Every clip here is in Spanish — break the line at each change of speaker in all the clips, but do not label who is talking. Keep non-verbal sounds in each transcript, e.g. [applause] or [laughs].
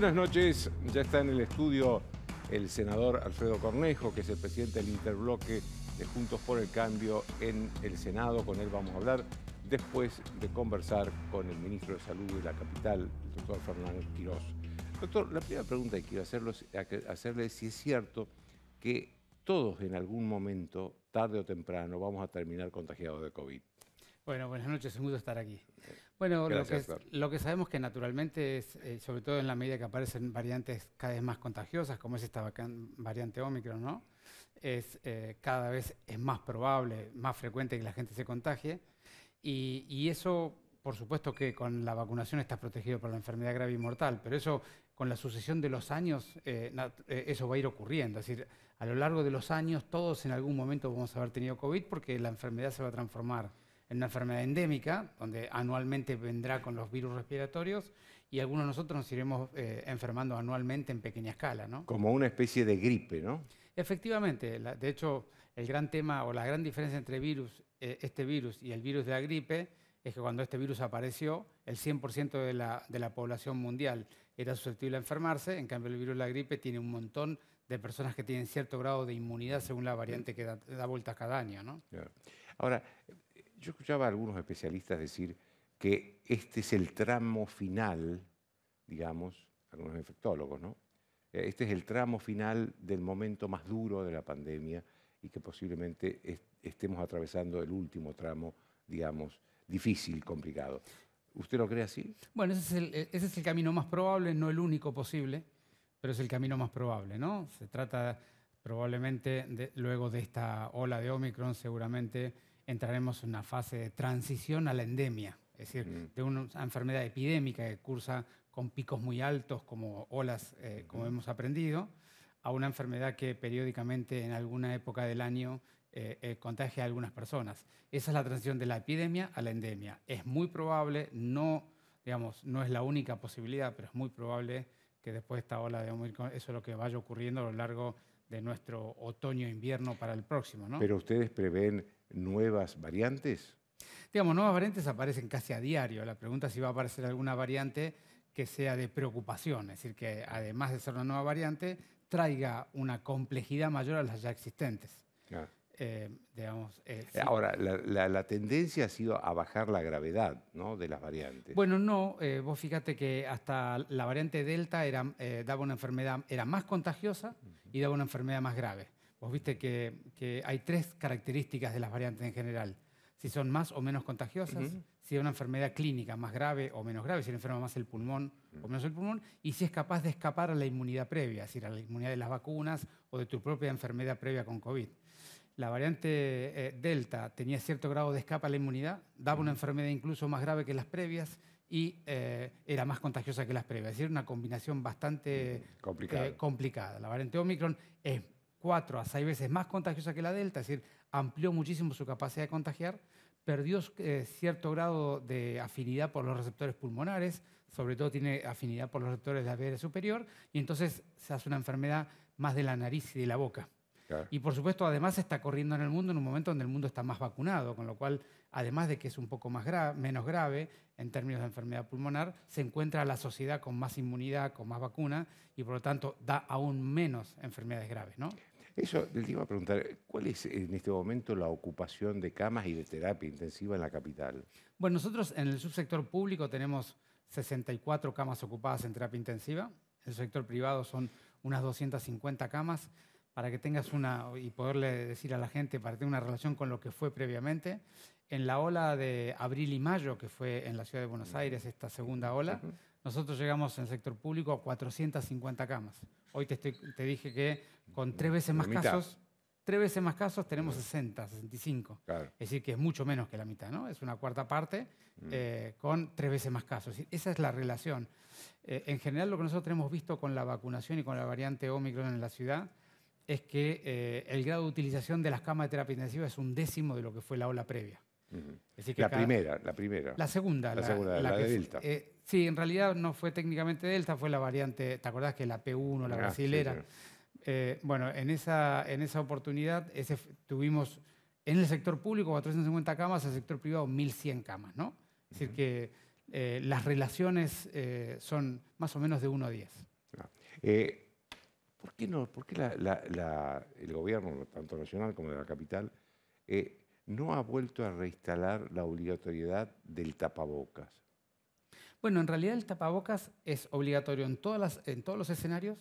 Buenas noches, ya está en el estudio el senador Alfredo Cornejo, que es el presidente del interbloque de Juntos por el Cambio en el Senado. Con él vamos a hablar después de conversar con el ministro de Salud de la capital, el doctor Fernando Quirós. Doctor, la primera pregunta que quiero hacerle es si es cierto que todos en algún momento, tarde o temprano, vamos a terminar contagiados de COVID.
Bueno, buenas noches, un gusto estar aquí. Bueno, lo, que, lo que, sabemos que naturalmente es, eh, sobre todo en la medida que aparecen variantes cada vez más contagiosas, como es esta variante Omicron, ¿no? Es, eh, cada vez es más probable, más frecuente que la gente se contagie. Y, eso, por supuesto que con la vacunación estás protegido por la enfermedad grave y mortal, pero eso con la sucesión de los años, eh, eso va a ir ocurriendo. Es decir, a lo largo de los años todos en algún momento vamos a haber tenido COVID porque la enfermedad se va a transformar en una enfermedad endémica, donde anualmente vendrá con los virus respiratorios y algunos de nosotros nos iremos eh, enfermando anualmente en pequeña escala. Como
una especie de gripe, ¿no?
Efectivamente, de hecho, el gran tema o la gran diferencia entre virus, eh, este virus y el virus de la gripe es que cuando este virus apareció, el 100% de la, de la población mundial era susceptible a enfermarse, en cambio el virus de la gripe tiene un montón de personas que tienen cierto grado de inmunidad según la variante que da, vuelta vueltas cada año. ¿no?
Ahora, yo escuchaba a algunos especialistas decir que este es el tramo final, digamos, algunos infectólogos, ¿no? Eh, este es el tramo final del momento más duro de la pandemia y que posiblemente estemos atravesando el último tramo, digamos, difícil, complicado. ¿Usted lo cree así?
Bueno, e, ese es, el, camino más probable, no el único posible, pero es el camino más probable, ¿no? Se trata probablemente, luego de esta ola de Omicron, seguramente entraremos en una fase de transición a la endemia, es decir, mm. de una enfermedad epidémica que cursa con picos muy altos como olas, eh, como hemos aprendido, a una enfermedad que periódicamente en alguna época del año eh, eh, contagia a algunas personas. Esa es la transición de la epidemia a la endemia. Es muy probable, no, digamos, no es la única posibilidad, pero es muy probable que después de esta ola de Omicron, eso es lo que vaya ocurriendo a lo largo de nuestro otoño-invierno para el próximo. Pero
ustedes prevén nuevas variantes?
Digamos, nuevas variantes aparecen casi a diario. La pregunta es si va a aparecer alguna variante que sea de preocupación, es decir, que además de ser una nueva variante, traiga una complejidad mayor a las ya existentes. Eh, digamos, eh, eh,
Ahora, la, tendencia ha sido a bajar la gravedad ¿no? de las variantes.
Bueno, no, vos fíjate que hasta la variante Delta era, daba una enfermedad, era más contagiosa y daba una enfermedad más grave. Vos viste que, hay tres características de las variantes en general. Si son más o menos contagiosas, si es una enfermedad clínica más grave o menos grave, si enferma más el pulmón o menos el pulmón, y si es capaz de escapar a la inmunidad previa, es decir, a la inmunidad de las vacunas o de tu propia enfermedad previa con COVID. La variante eh, Delta tenía cierto grado de escapa a la inmunidad, daba una enfermedad incluso más grave que las previas, y eh, era más contagiosa que las previas. Es decir, una combinación bastante eh, complicada. La variante Omicron es cuatro a seis veces más contagiosa que la delta, es decir, amplió muchísimo su capacidad de contagiar, perdió eh, cierto grado de afinidad por los receptores pulmonares, sobre todo tiene afinidad por los receptores de la vía superior, y entonces se hace una enfermedad más de la nariz y de la boca. Y por supuesto, además está corriendo en el mundo en un momento donde el mundo está más vacunado, con lo cual, además de que es un poco más menos grave en términos de enfermedad pulmonar, se encuentra la sociedad con más inmunidad, con más vacuna y por lo tanto da aún menos enfermedades graves, ¿no?
Eso le iba a preguntar, ¿cuál es en este momento la ocupación de camas y de terapia intensiva en la capital?
Bueno, nosotros en el subsector público tenemos 64 camas ocupadas en terapia intensiva, en el sector privado son unas 250 camas, para que tengas una, y poderle decir a la gente, para tener una relación con lo que fue previamente. En la ola de abril y mayo, que fue en la ciudad de Buenos Aires, esta segunda ola, nosotros llegamos en el sector público a 450 camas. Hoy te, dije que con tres veces más casos, tres veces más casos tenemos 60, 65. Es decir, que es mucho menos que la mitad, ¿no? Es una cuarta parte mm. eh, con tres veces más casos. Esa es la relación. Eh, en general, lo que nosotros hemos visto con la vacunación y con la variante Omicron en la ciudad es que eh, el grado de utilización de las camas de terapia intensiva es un décimo de lo que fue la ola previa la primera,
la primera. La segunda, la, de Delta. Eh,
sí, en realidad no fue técnicamente Delta, fue la variante, ¿te acordás que la P1, la ah, brasilera? Eh, bueno, en esa, en esa oportunidad tuvimos en el sector público 450 camas, en el sector privado 1.100 camas, ¿no? Es decir, que eh, las relaciones son más o menos de 1 a 10. Ah, ¿Por qué, no,
por qué el gobierno, tanto nacional como de la capital, no ha vuelto a reinstalar la obligatoriedad del tapabocas.
Bueno, en realidad el tapabocas es obligatorio en, todos los escenarios,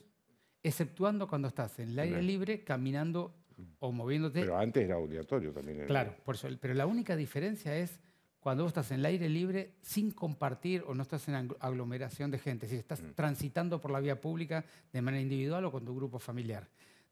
exceptuando cuando estás en el aire libre, caminando o moviéndote. Pero antes era obligatorio también. claro, pero la única diferencia es cuando estás en el aire libre sin compartir o no estás en aglomeración de gente, si estás mm. transitando por la vía pública de manera individual o con tu grupo familiar.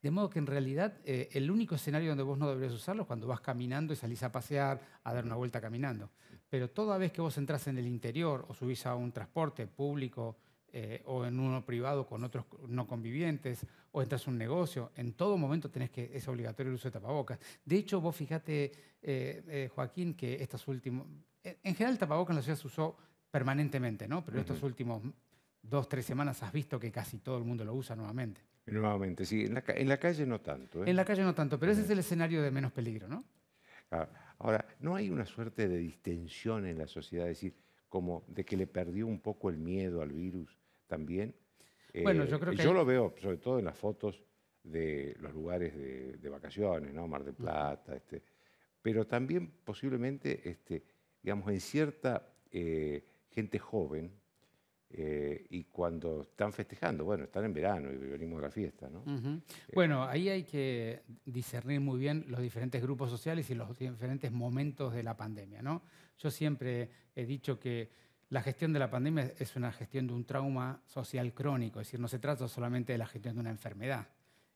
De modo que en realidad eh, el único escenario donde vos no deberías usarlo es cuando vas caminando y salís a pasear, a dar una vuelta caminando. Pero toda vez que vos entras en el interior o subís a un transporte público eh, o en uno privado con otros no convivientes o entras a un negocio, en todo momento tenés que, es obligatorio el uso de tapabocas. De hecho, vos fijate, eh, Joaquín, que estos últimos En general el tapabocas en la ciudad se usó permanentemente, ¿no? Pero estos últimos dos, tres semanas has visto que casi todo el mundo lo usa nuevamente.
Nuevamente, sí. En la, calle no tanto. ¿eh? En la calle no
tanto, pero ese es el escenario de menos peligro, ¿no?
Ahora, ¿no hay una suerte de distensión en la sociedad? Es decir, como de que le perdió un poco el miedo al virus también. Bueno, eh, yo creo que... Yo lo veo, sobre todo en las fotos de los lugares de, vacaciones, ¿no? Mar de Plata, este, pero también posiblemente, este, digamos, en cierta eh, gente joven, eh, y cuando están festejando, bueno, están en verano y venimos de la fiesta, ¿no?
Eh, bueno, ahí hay que discernir muy bien los diferentes grupos sociales y los diferentes momentos de la pandemia, ¿no? Yo siempre he dicho que la gestión de la pandemia es una gestión de un trauma social crónico, es decir, no se trata solamente de la gestión de una enfermedad,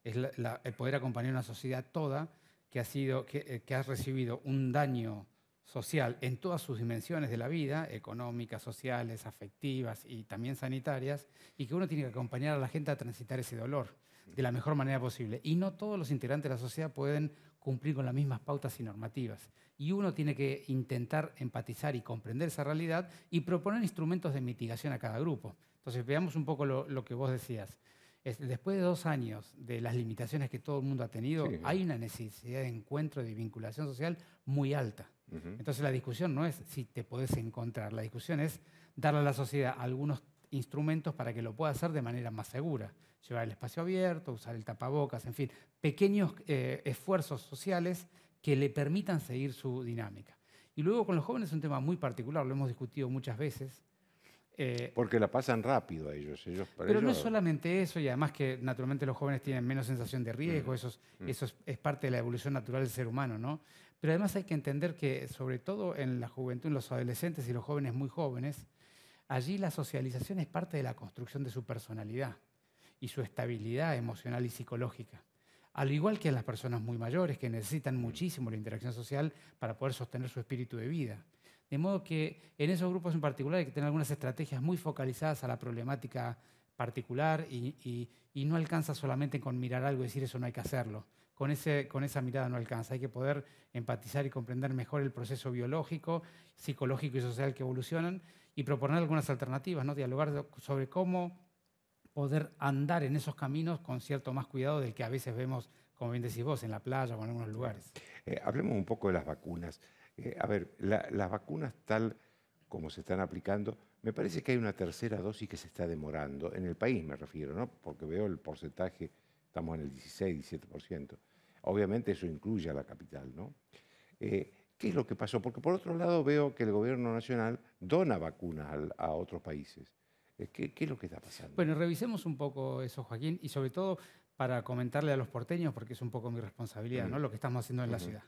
es el poder acompañar a una sociedad toda que ha, sido, que eh, ha recibido un daño social en todas sus dimensiones de la vida, económicas, sociales, afectivas y también sanitarias, y que uno tiene que acompañar a la gente a transitar ese dolor de la mejor manera posible. Y no todos los integrantes de la sociedad pueden cumplir con las mismas pautas y normativas. Y uno tiene que intentar empatizar y comprender esa realidad y proponer instrumentos de mitigación a cada grupo. Entonces, veamos un poco lo, que vos decías. después de dos años de las limitaciones que todo el mundo ha tenido, hay una necesidad de encuentro, y de vinculación social muy alta. Entonces la discusión no es si te puedes encontrar, la discusión es darle a la sociedad algunos instrumentos para que lo pueda hacer de manera más segura. Llevar el espacio abierto, usar el tapabocas, en fin, pequeños eh, esfuerzos sociales que le permitan seguir su dinámica. Y luego con los jóvenes es un tema muy particular, lo hemos discutido muchas veces. Eh,
Porque la pasan rápido a ellos. pero no es
solamente eso, y además que naturalmente los jóvenes tienen menos sensación de riesgo, eso, es, es, parte de la evolución natural del ser humano, ¿no? Pero además hay que entender que, sobre todo en la juventud, en los adolescentes y los jóvenes muy jóvenes, allí la socialización es parte de la construcción de su personalidad y su estabilidad emocional y psicológica. Al igual que en las personas muy mayores, que necesitan muchísimo la interacción social para poder sostener su espíritu de vida. De modo que en esos grupos en particular hay que tener algunas estrategias muy focalizadas a la problemática particular y, no alcanza solamente con mirar algo y decir eso no hay que hacerlo, con, ese, con esa mirada no alcanza. Hay que poder empatizar y comprender mejor el proceso biológico, psicológico y social que evolucionan y proponer algunas alternativas, ¿no? dialogar sobre cómo poder andar en esos caminos con cierto más cuidado del que a veces vemos, como bien decís vos, en la playa o en algunos lugares.
Eh, hablemos un poco de las vacunas. Eh, a ver, las vacunas tal como se están aplicando, me parece que hay una tercera dosis que se está demorando, en el país me refiero, ¿no? porque veo el porcentaje, estamos en el 16, 17%. Obviamente eso incluye a la capital, ¿no? Eh, ¿Qué es lo que pasó? Porque por otro lado veo que el gobierno nacional dona vacunas a, otros países. Eh, ¿Qué, es lo que está pasando?
Bueno, revisemos un poco eso, Joaquín, y sobre todo para comentarle a los porteños, porque es un poco mi responsabilidad, ¿no? Mm. Lo que estamos haciendo en la ciudad.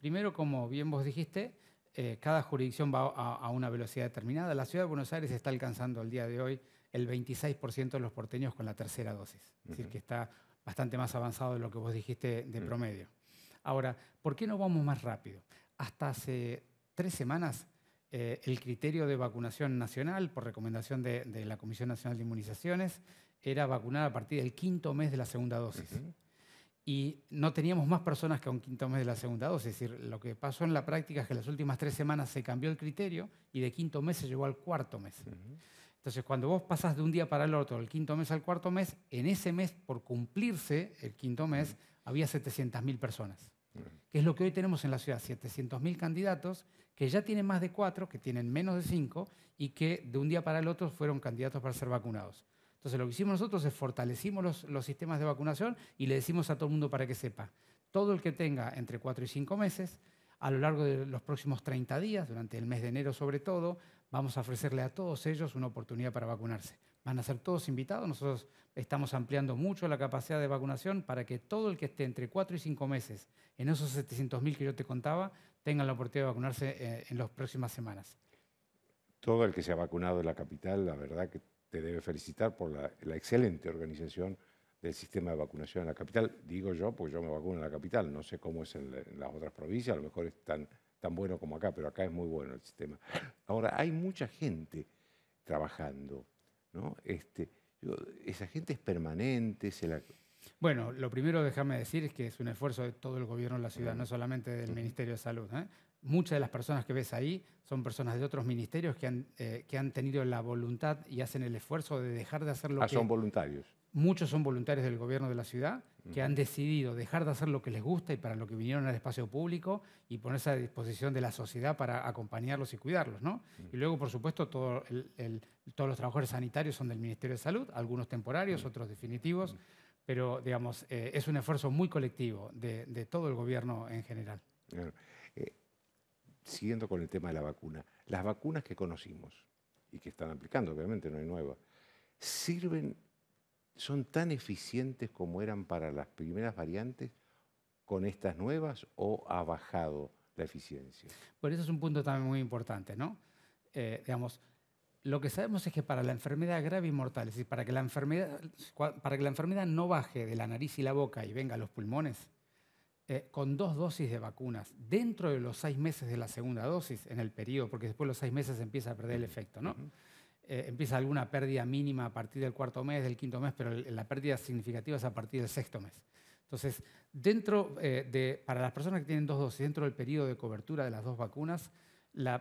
Primero, como bien vos dijiste, eh, cada jurisdicción va a, una velocidad determinada. La ciudad de Buenos Aires está alcanzando al día de hoy el 26% de los porteños con la tercera dosis. Es decir, que está bastante más avanzado de lo que vos dijiste de mm. promedio. Ahora, ¿por qué no vamos más rápido? Hasta hace tres semanas eh, el criterio de vacunación nacional, por recomendación de, la Comisión Nacional de Inmunizaciones, era vacunar a partir del quinto mes de la segunda dosis. Y no teníamos más personas que a un quinto mes de la segunda dosis. Es decir, lo que pasó en la práctica es que las últimas tres semanas se cambió el criterio y de quinto mes se llegó al cuarto mes. Entonces, cuando vos pasás de un día para el otro, del quinto mes al cuarto mes, en ese mes, por cumplirse el quinto mes, había 700.000 personas, que es lo que hoy tenemos en la ciudad, 700.000 candidatos que ya tienen más de cuatro, que tienen menos de cinco, y que de un día para el otro fueron candidatos para ser vacunados. Entonces, lo que hicimos nosotros es fortalecimos los, los sistemas de vacunación y le decimos a todo el mundo para que sepa, todo el que tenga entre cuatro y cinco meses, a lo largo de los próximos 30 días, durante el mes de enero sobre todo, vamos a ofrecerle a todos ellos una oportunidad para vacunarse. Van a ser todos invitados, nosotros estamos ampliando mucho la capacidad de vacunación para que todo el que esté entre cuatro y 5 meses en esos 700.000 que yo te contaba tenga la oportunidad de vacunarse eh, en las próximas semanas.
Todo el que se ha vacunado en la capital, la verdad que te debe felicitar por la, excelente organización del sistema de vacunación en la capital. Digo yo, porque yo me vacuno en la capital, no sé cómo es en las otras provincias, a lo mejor están tan bueno como acá, pero acá es muy bueno el sistema. Ahora, hay mucha gente trabajando, ¿no? Este, esa gente es permanente,
Bueno, lo primero déjame decir es que es un esfuerzo de todo el gobierno de la ciudad, no solamente del Ministerio de Salud. ¿eh? Muchas de las personas que ves ahí son personas de otros ministerios que han, eh, que han tenido la voluntad y hacen el esfuerzo de dejar de hacer lo ah, son voluntarios. Muchos son voluntarios del gobierno de la ciudad que han decidido dejar de hacer lo que les gusta y para lo que vinieron al espacio público y ponerse a disposición de la sociedad para acompañarlos y cuidarlos. ¿no? Y luego, por supuesto, todos los trabajadores sanitarios son del Ministerio de Salud, algunos temporarios, otros definitivos, pero digamos, eh, es un esfuerzo muy colectivo de, todo el gobierno en general.
Eh, siguiendo con el tema de la vacuna, las vacunas que conocimos y que están aplicando, obviamente no hay nueva, ¿sirven son tan eficientes como eran para las primeras variantes con estas nuevas o ha bajado la eficiencia?
Por eso es un punto también muy importante, ¿no? Eh, digamos, lo que sabemos es que para la enfermedad grave y mortal, es decir, para que, la enfermedad, para que la enfermedad no baje de la nariz y la boca y venga a los pulmones, eh, con dos dosis de vacunas, dentro de los seis meses de la segunda dosis, en el periodo, porque después de los seis meses empieza a perder el efecto, ¿no? Eh, empieza alguna pérdida mínima a partir del cuarto mes, del quinto mes, pero la pérdida significativa es a partir del sexto mes. Entonces, dentro eh, de, para las personas que tienen dos dosis, dentro del periodo de cobertura de las dos vacunas,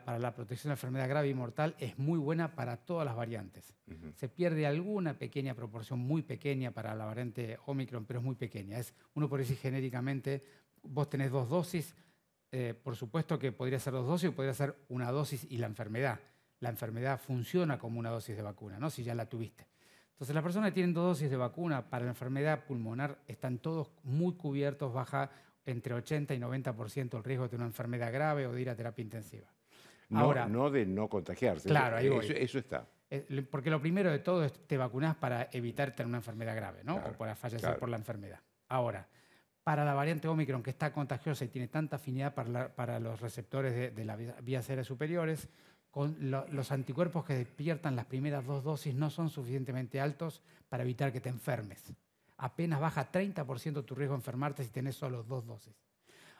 para la protección de enfermedad grave y mortal es muy buena para todas las variantes. Se pierde alguna pequeña proporción, muy pequeña para la variante Omicron, pero es muy pequeña. Es, uno por decir genéricamente, vos tenés dos dosis, eh, por supuesto que podría ser dos dosis o podría ser una dosis y la enfermedad la enfermedad funciona como una dosis de vacuna, ¿no? si ya la tuviste. Entonces las personas que tienen dos dosis de vacuna para la enfermedad pulmonar están todos muy cubiertos, baja entre 80 y 90% el riesgo de una enfermedad grave o de ir a terapia intensiva. No, Ahora, no
de no contagiarse. Claro, eh, Eso, está.
Eh, porque lo primero de todo es te vacunas para evitar tener una enfermedad grave, ¿no? o para fallecer por la enfermedad. Ahora, para la variante Omicron, que está contagiosa y tiene tanta afinidad para, los receptores de, de las vías aéreas superiores, los anticuerpos que despiertan las primeras dos dosis no son suficientemente altos para evitar que te enfermes. Apenas baja 30% tu riesgo de enfermarte si tenés solo dos dosis.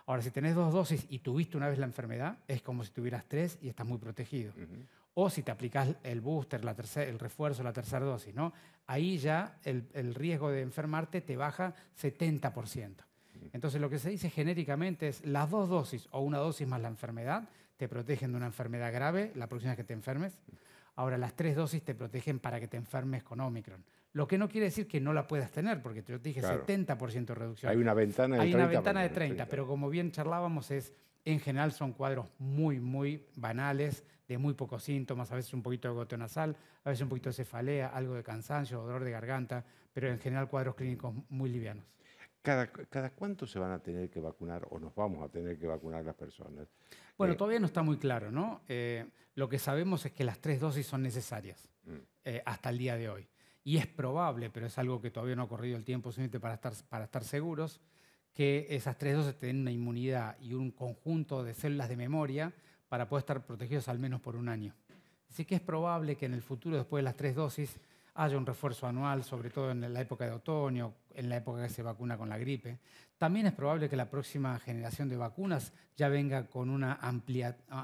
Ahora, si tenés dos dosis y tuviste una vez la enfermedad, es como si tuvieras tres y estás muy protegido. O si te aplicas el booster, el refuerzo, la tercera dosis, Ahí ya el, el riesgo de enfermarte te baja 70%. Entonces, lo que se dice genéricamente es las dos dosis o una dosis más la enfermedad te protegen de una enfermedad grave la próxima vez que te enfermes. Ahora, las tres dosis te protegen para que te enfermes con Omicron. Lo que no quiere decir que no la puedas tener, porque te te dije 70% de reducción. Hay una ventana de 30. Hay una ventana de 30, pero como bien charlábamos, es en general son cuadros muy, muy banales, de muy pocos síntomas, a veces un poquito de goteo nasal, a veces un poquito de cefalea, algo de cansancio, dolor de garganta, pero en general cuadros clínicos muy livianos.
¿Cada, cuánto se van a tener que vacunar o nos vamos a tener que vacunar las personas?
Bueno, eh, todavía no está muy claro, ¿no? Eh, lo que sabemos es que las tres dosis son necesarias mm. eh, hasta el día de hoy. Y es probable, pero es algo que todavía no ha corrido el tiempo suficiente para estar, para estar seguros, que esas tres dosis tienen una inmunidad y un conjunto de células de memoria para poder estar protegidos al menos por un año. Así que es probable que en el futuro, después de las tres dosis, haya un refuerzo anual, sobre todo en la época de otoño, en la época que se vacuna con la gripe. También es probable que la próxima generación de vacunas ya venga con una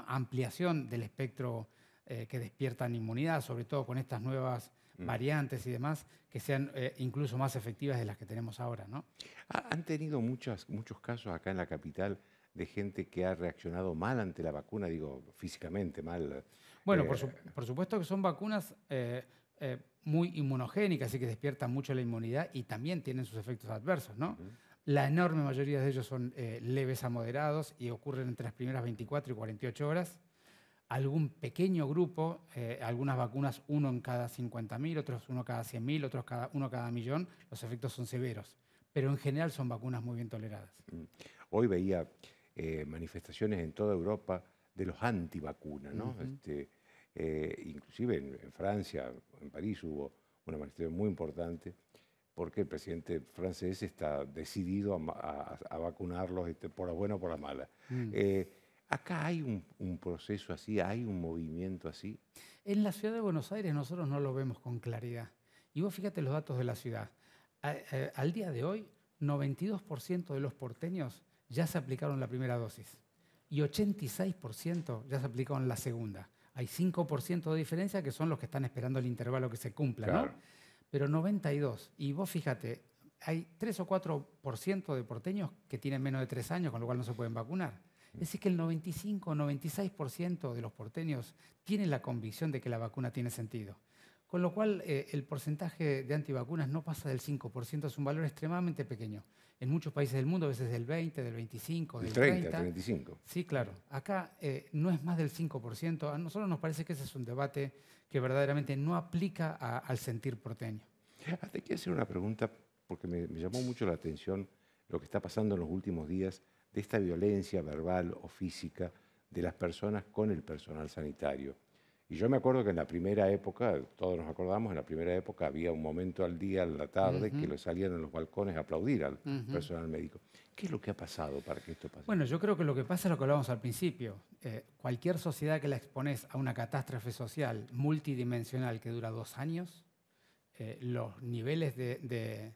ampliación del espectro eh, que despiertan inmunidad, sobre todo con estas nuevas mm. variantes y demás, que sean eh, incluso más efectivas de las que tenemos ahora. ¿no?
Han tenido muchos casos acá en la capital de gente que ha reaccionado mal ante la vacuna, digo, físicamente mal.
Bueno, por, eh, supuesto que son vacunas muy inmunogénica, así que despierta mucho la inmunidad y también tienen sus efectos adversos, ¿no? La enorme mayoría de ellos son eh, leves a moderados y ocurren entre las primeras 24 y 48 horas. Algún pequeño grupo, eh, algunas vacunas, uno en cada 50.000, otros uno cada 100.000, otros cada, uno cada millón, los efectos son severos. Pero en general son vacunas muy bien toleradas. Mm.
Hoy veía eh, manifestaciones en toda Europa de los antivacunas, ¿no? Eh, inclusive en, Francia, en París hubo una manifestación muy importante porque el presidente francés está decidido a, vacunarlos este, por la buena o por la mala. Mm. Eh, ¿Acá hay un, proceso así, hay un movimiento así?
En la ciudad de Buenos Aires nosotros no lo vemos con claridad. Y vos fíjate los datos de la ciudad. Eh, al día de hoy, 92% de los porteños ya se aplicaron la primera dosis y 86% ya se aplicaron la segunda. Hay 5% de diferencia que son los que están esperando el intervalo que se cumpla, ¿no? Pero 92. Y vos fíjate, hay 3 o 4% de porteños que tienen menos de 3 años, con lo cual no se pueden vacunar. Es decir, que el 95 o 96% de los porteños tienen la convicción de que la vacuna tiene sentido. Con lo cual, eh, el porcentaje de antivacunas no pasa del 5%, es un valor extremadamente pequeño. En muchos países del mundo a veces del 20, del 25, del 30, 30. 35. Sí, claro. Acá eh, no es más del 5%. A nosotros nos parece que ese es un debate que verdaderamente no aplica al sentir porteño.
Ah, te quiero hacer una pregunta porque me, me llamó mucho la atención lo que está pasando en los últimos días de esta violencia verbal o física de las personas con el personal sanitario. Y yo me acuerdo que en la primera época, todos nos acordamos, en la primera época había un momento al día, en la tarde, que le salían en los balcones a aplaudir al personal médico. ¿Qué es lo que ha pasado para que esto pase?
Bueno, yo creo que lo que pasa es lo que hablábamos al principio. Eh, cualquier sociedad que la expones a una catástrofe social multidimensional que dura dos años, eh, los niveles de,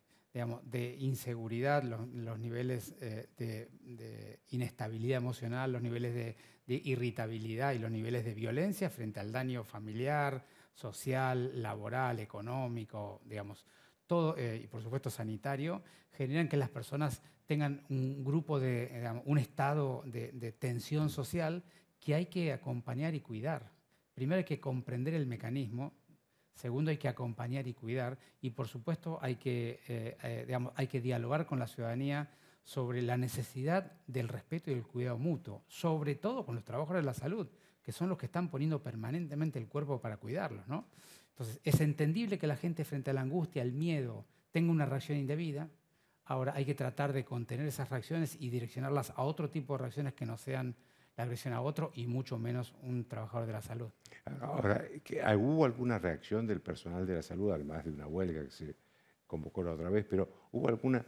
inseguridad, los, niveles eh, de inestabilidad emocional, los niveles de de irritabilidad y los niveles de violencia frente al daño familiar, social, laboral, económico, digamos, todo, eh, y por supuesto sanitario, generan que las personas tengan un grupo de, eh, un estado de, tensión social que hay que acompañar y cuidar. Primero hay que comprender el mecanismo, Segundo, hay que acompañar y cuidar. Y por supuesto, hay que, eh, digamos, hay que dialogar con la ciudadanía sobre la necesidad del respeto y del cuidado mutuo, sobre todo con los trabajadores de la salud, que son los que están poniendo permanentemente el cuerpo para cuidarlos. ¿no? Entonces, es entendible que la gente frente a la angustia, al miedo, tenga una reacción indebida. Ahora hay que tratar de contener esas reacciones y direccionarlas a otro tipo de reacciones que no sean la agresión a otro y mucho menos un trabajador de la salud. Ahora,
ah, ¿hubo alguna reacción del personal de la salud, además de una huelga que se convocó la otra vez, pero hubo alguna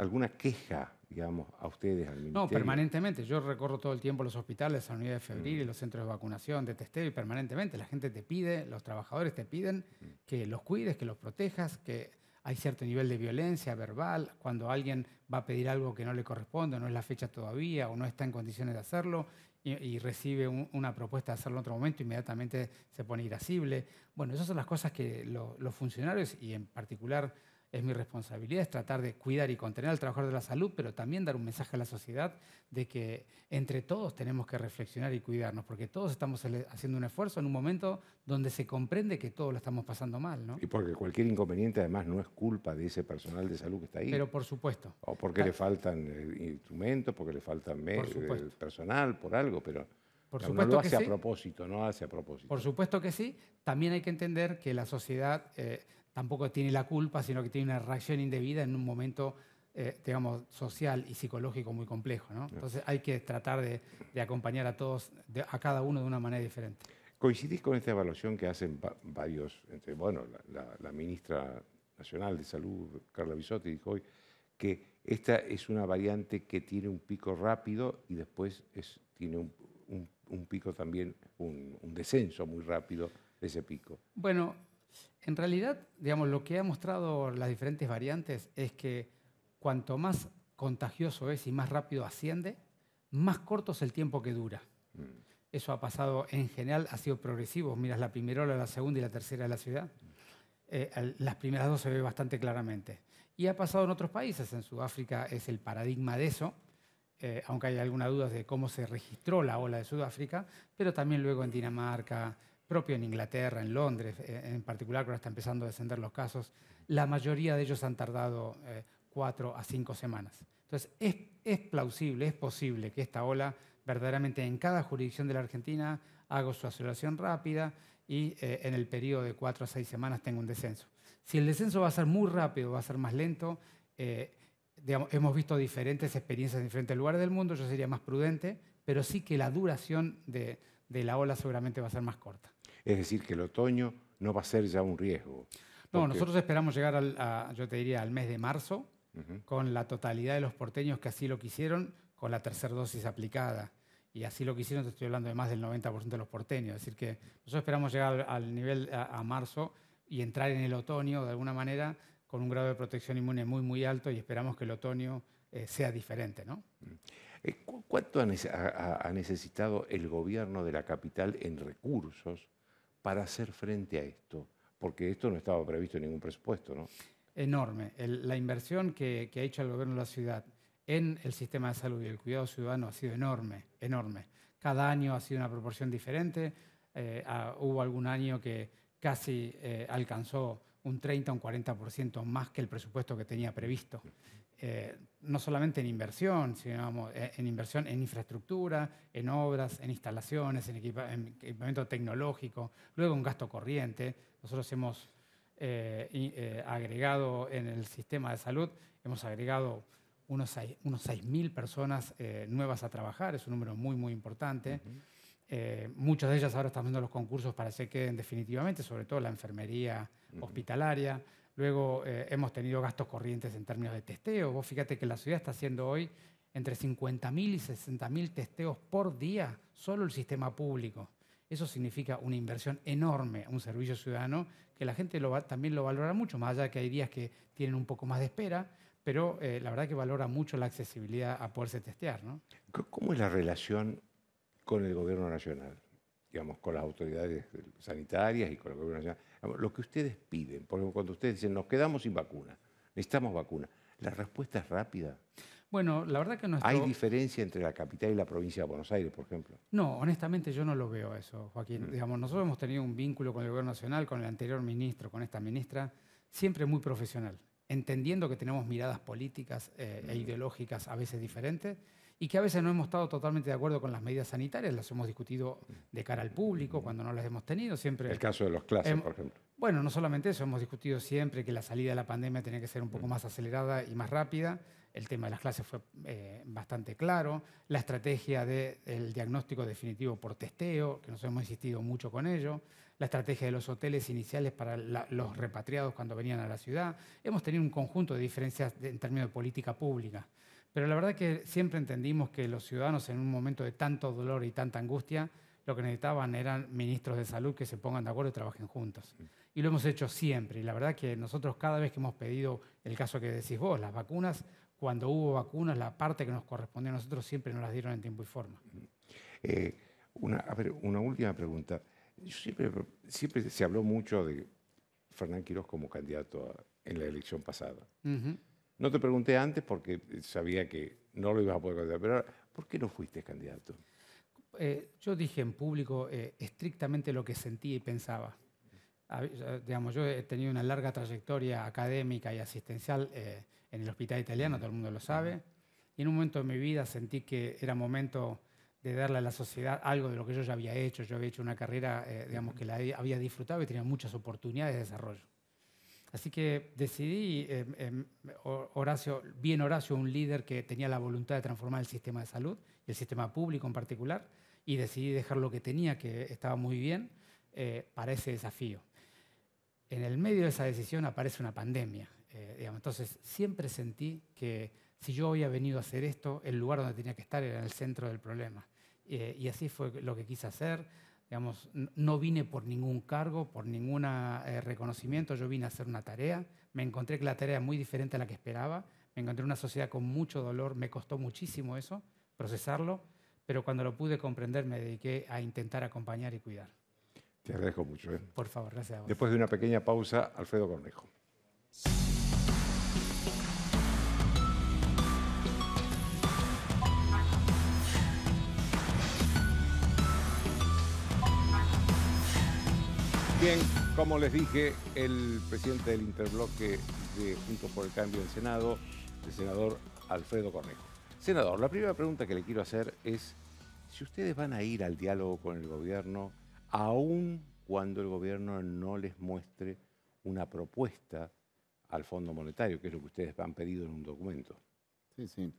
alguna queja, digamos, a ustedes, al ministerio? No, permanentemente.
Yo recorro todo el tiempo los hospitales, la unidad de febril, y mm. los centros de vacunación, de testeo y permanentemente la gente te pide, los trabajadores te piden mm. que los cuides, que los protejas, que hay cierto nivel de violencia verbal, cuando alguien va a pedir algo que no le corresponde, no es la fecha todavía o no está en condiciones de hacerlo y, recibe una propuesta de hacerlo en otro momento, inmediatamente se pone irascible. Bueno, esas son las cosas que los funcionarios y en particular es mi responsabilidad, es tratar de cuidar y contener al trabajador de la salud, pero también dar un mensaje a la sociedad de que entre todos tenemos que reflexionar y cuidarnos, porque todos estamos haciendo un esfuerzo en un momento donde se comprende que todos lo estamos pasando mal. ¿no? Y
porque cualquier inconveniente además no es culpa de ese personal de salud que está ahí. Pero por supuesto. O porque le faltan eh, instrumentos, porque le faltan por eh, personal, por algo, pero... Por supuesto no hace a propósito, no hace a propósito.
Por supuesto que sí. También hay que entender que la sociedad eh, tampoco tiene la culpa, sino que tiene una reacción indebida en un momento, eh, digamos, social y psicológico muy complejo. Entonces hay que tratar de, acompañar a todos, a cada uno de una manera diferente.
¿Coincidís con esta evaluación que hacen varios, entre, bueno, la, ministra nacional de salud, Carla Bisotti, dijo hoy que esta es una variante que tiene un pico rápido y después tiene un, pico también, un, un descenso muy rápido de ese pico?
Bueno, en realidad, digamos, lo que ha mostrado las diferentes variantes es que cuanto más contagioso es y más rápido asciende, más corto es el tiempo que dura. Mm. Eso ha pasado en general, ha sido progresivo. Miras la primera ola, la segunda y la tercera de la ciudad. Mm. Eh, las primeras dos se ve bastante claramente. Y ha pasado en otros países. En Sudáfrica es el paradigma de eso, eh, aunque hay algunas dudas de cómo se registró la ola de Sudáfrica, pero también luego en Dinamarca, propio en Inglaterra, en Londres eh, en particular, que ahora está empezando a descender los casos, la mayoría de ellos han tardado eh, cuatro a cinco semanas. Entonces, es, plausible, es posible que esta ola verdaderamente en cada jurisdicción de la Argentina haga su aceleración rápida y eh, en el periodo de cuatro a seis semanas tenga un descenso. Si el descenso va a ser muy rápido, va a ser más lento, hemos visto diferentes experiencias en diferentes lugares del mundo, yo sería más prudente, pero sí que la duración de la ola seguramente va a ser más corta.
Es decir, que el otoño no va a ser ya un riesgo. No, nosotros
esperamos llegar, al, yo te diría, al mes de marzo, con la totalidad de los porteños que así lo quisieron, con la tercera dosis aplicada. Y así lo quisieron, te estoy hablando de más del 90% de los porteños. Es decir, que nosotros esperamos llegar al nivel a, marzo y entrar en el otoño de alguna manera con un grado de protección inmune muy, muy alto y esperamos que el otoño eh, sea diferente. ¿no? Mm.
Eh, ¿Cuánto ha, necesitado el gobierno de la capital en recursos para hacer frente a esto? Porque esto no estaba previsto en ningún presupuesto, ¿no?
Enorme. la inversión que, ha hecho el gobierno de la ciudad en el sistema de salud y el cuidado ciudadano ha sido enorme, enorme. Cada año ha sido una proporción diferente. Eh, ah, hubo algún año que casi eh, alcanzó un 30 o un 40% más que el presupuesto que tenía previsto. Eh, no solamente en inversión, sino e, en inversión en infraestructura, en obras, en instalaciones, en, equipamiento tecnológico, luego en gasto corriente. Nosotros hemos eh, eh, agregado en el sistema de salud, hemos agregado unos 6.000 personas eh, nuevas a trabajar, es un número muy, muy importante. muchas de ellas ahora están viendo los concursos para que se queden definitivamente, sobre todo la enfermería hospitalaria. Luego eh, hemos tenido gastos corrientes en términos de testeo. Vos fíjate que la ciudad está haciendo hoy entre 50.000 y 60.000 testeos por día, solo el sistema público. Eso significa una inversión enorme un servicio ciudadano que la gente también lo valora mucho, más allá de que hay días que tienen un poco más de espera, pero eh, la verdad que valora mucho la accesibilidad a poderse testear. ¿no?
¿Cómo es la relación con el gobierno nacional? Digamos, con las autoridades sanitarias y con el gobierno nacional lo que ustedes piden, porque cuando ustedes dicen, nos quedamos sin vacuna, necesitamos vacuna, la respuesta es rápida.
Bueno, la verdad que no. ¿Hay
diferencia entre la capital y la provincia de Buenos Aires, por ejemplo?
No, honestamente yo no lo veo eso, Joaquín. Mm. Digamos, nosotros hemos tenido un vínculo con el gobierno nacional, con el anterior ministro, con esta ministra, siempre muy profesional, entendiendo que tenemos miradas políticas eh, e mm. ideológicas a veces diferentes y que a veces no hemos estado totalmente de acuerdo con las medidas sanitarias, las hemos discutido de cara al público mm. cuando no las hemos tenido siempre. El caso de los clases, em, por ejemplo. Bueno, no solamente eso, hemos discutido siempre que la salida de la pandemia tenía que ser un poco mm. más acelerada y más rápida. El tema de las clases fue eh, bastante claro. La estrategia del diagnóstico definitivo por testeo, que nos hemos insistido mucho con ello. La estrategia de los hoteles iniciales para los repatriados cuando venían a la ciudad. Hemos tenido un conjunto de diferencias en términos de política pública. Pero la verdad que siempre entendimos que los ciudadanos en un momento de tanto dolor y tanta angustia, lo que necesitaban eran ministros de salud que se pongan de acuerdo y trabajen juntos. Y lo hemos hecho siempre. Y la verdad que nosotros cada vez que hemos pedido el caso que decís vos, las vacunas, cuando hubo vacunas, la parte que nos correspondía a nosotros siempre nos las dieron en tiempo y forma. Mm.
Eh, una, a ver, una última pregunta. siempre, siempre se habló mucho de Fernán Quirós como candidato en la elección pasada. No te pregunté antes porque sabía que no lo ibas a poder contestar, pero ¿por qué no fuiste candidato?
Eh, yo dije en público eh, estrictamente lo que sentía y pensaba. digamos, yo he tenido una larga trayectoria académica y asistencial eh, en el hospital italiano, todo el mundo lo sabe, y en un momento de mi vida sentí que era momento de darle a la sociedad algo de lo que yo ya había hecho. Yo había hecho una carrera, digamos, que la había disfrutado y tenía muchas oportunidades de desarrollo. Así que decidí, em, em, Horacio, bien Horacio, un líder que tenía la voluntad de transformar el sistema de salud, y el sistema público en particular, y decidí dejar lo que tenía, que estaba muy bien, eh, para ese desafío. En el medio de esa decisión aparece una pandemia. Eh, Entonces, siempre sentí que si yo había venido a hacer esto, el lugar donde tenía que estar era en el centro del problema. Eh, y así fue lo que quise hacer Digamos, no vine por ningún cargo, por ningún eh, reconocimiento, yo vine a hacer una tarea, me encontré que la tarea es muy diferente a la que esperaba, me encontré una sociedad con mucho dolor, me costó muchísimo eso, procesarlo, pero cuando lo pude comprender me dediqué a intentar acompañar y cuidar. Te agradezco mucho. ¿eh? Por favor, gracias Después
de una pequeña pausa, Alfredo Cornejo. Bien, como les dije, el presidente del interbloque de Juntos por el Cambio del Senado, el senador Alfredo Cornejo. Senador, la primera pregunta que le quiero hacer es si ustedes van a ir al diálogo con el gobierno, aun cuando el gobierno no les muestre una propuesta al Fondo Monetario, que es lo que ustedes han pedido en un documento.
Sí, sí.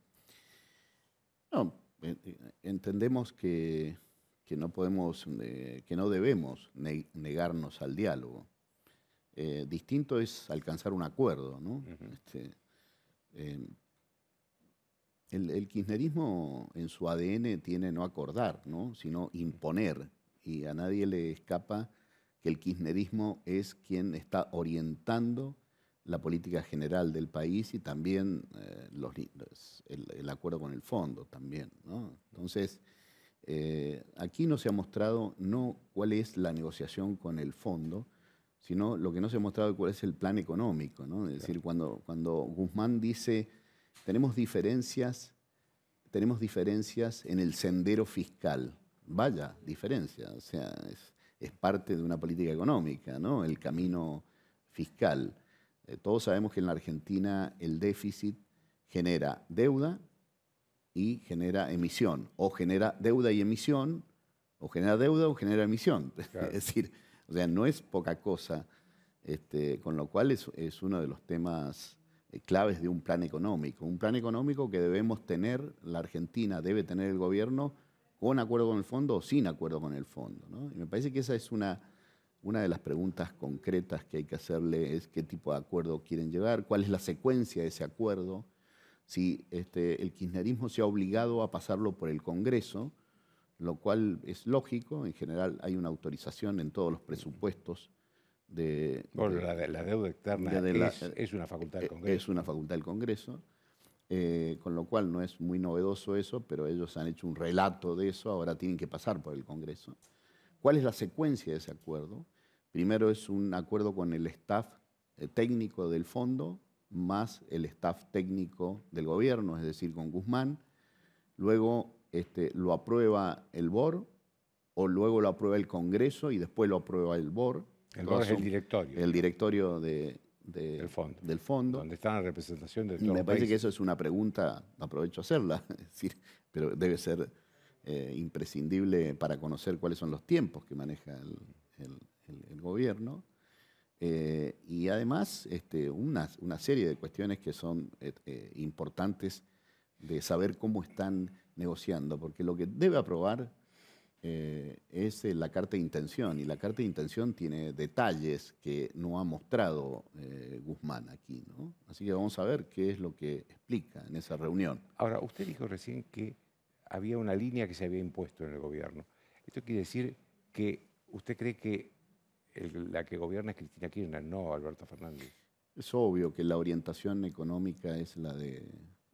No, eh, eh, entendemos que que no podemos, eh, que no debemos negarnos al diálogo. Eh, distinto es alcanzar un acuerdo, ¿no? Este, em, el, kirchnerismo en su ADN tiene no acordar, sino imponer. Y a nadie le escapa que el kirchnerismo es quien está orientando la política general del país y también eh, el, el, acuerdo con el fondo también. ¿no? Entonces, eh, aquí no se ha mostrado no cuál es la negociación con el fondo, sino lo que no se ha mostrado cuál es el plan económico. Es decir, cuando, cuando Guzmán dice, tenemos diferencias, tenemos diferencias en el sendero fiscal. Vaya, diferencia. O sea, es, parte de una política económica, el camino fiscal. Eh, todos sabemos que en la Argentina el déficit genera deuda y genera emisión, o genera deuda y emisión, o genera deuda o genera emisión. [laughs] es decir, o sea, no es poca cosa, este, con lo cual es, uno de los temas eh, claves de un plan económico, un plan económico que debemos tener, la Argentina debe tener el gobierno con acuerdo con el fondo o sin acuerdo con el fondo. ¿no? Y me parece que esa es una, una de las preguntas concretas que hay que hacerle, es qué tipo de acuerdo quieren llegar, cuál es la secuencia de ese acuerdo, si este, el kirchnerismo se ha obligado a pasarlo por el Congreso, lo cual es lógico, en general hay una autorización en todos los presupuestos de... la, deuda externa es, una facultad del eh, Congreso. Es una facultad del Congreso, eh, con lo cual no es muy novedoso eso, pero ellos han hecho un relato de eso, ahora tienen que pasar por el Congreso. ¿Cuál es la secuencia de ese acuerdo? Primero es un acuerdo con el staff eh, técnico del fondo, más el staff técnico del gobierno, es decir, con Guzmán. Luego este, lo aprueba el BOR o luego lo aprueba el Congreso y después lo aprueba el BOR. El BOR es el directorio. El directorio de, del, fondo, Donde está la representación de Me parece que eso es una pregunta, aprovecho hacerla, [laughs] pero debe ser eh, imprescindible para conocer cuáles son los tiempos que maneja el gobierno. Eh, y además, este, una, serie de cuestiones que son eh, eh, importantes de saber cómo están negociando, porque lo que debe aprobar es la carta de intención, y la carta de intención tiene detalles que no ha mostrado Guzmán aquí, ¿no? Así que vamos a ver qué es lo que explica en esa reunión.
Ahora, usted dijo recién que había una línea que se había impuesto en el gobierno. Esto quiere decir que usted cree que la que gobierna es Cristina Kirchner, no Alberto Fernández.
Es obvio que la orientación económica es la de...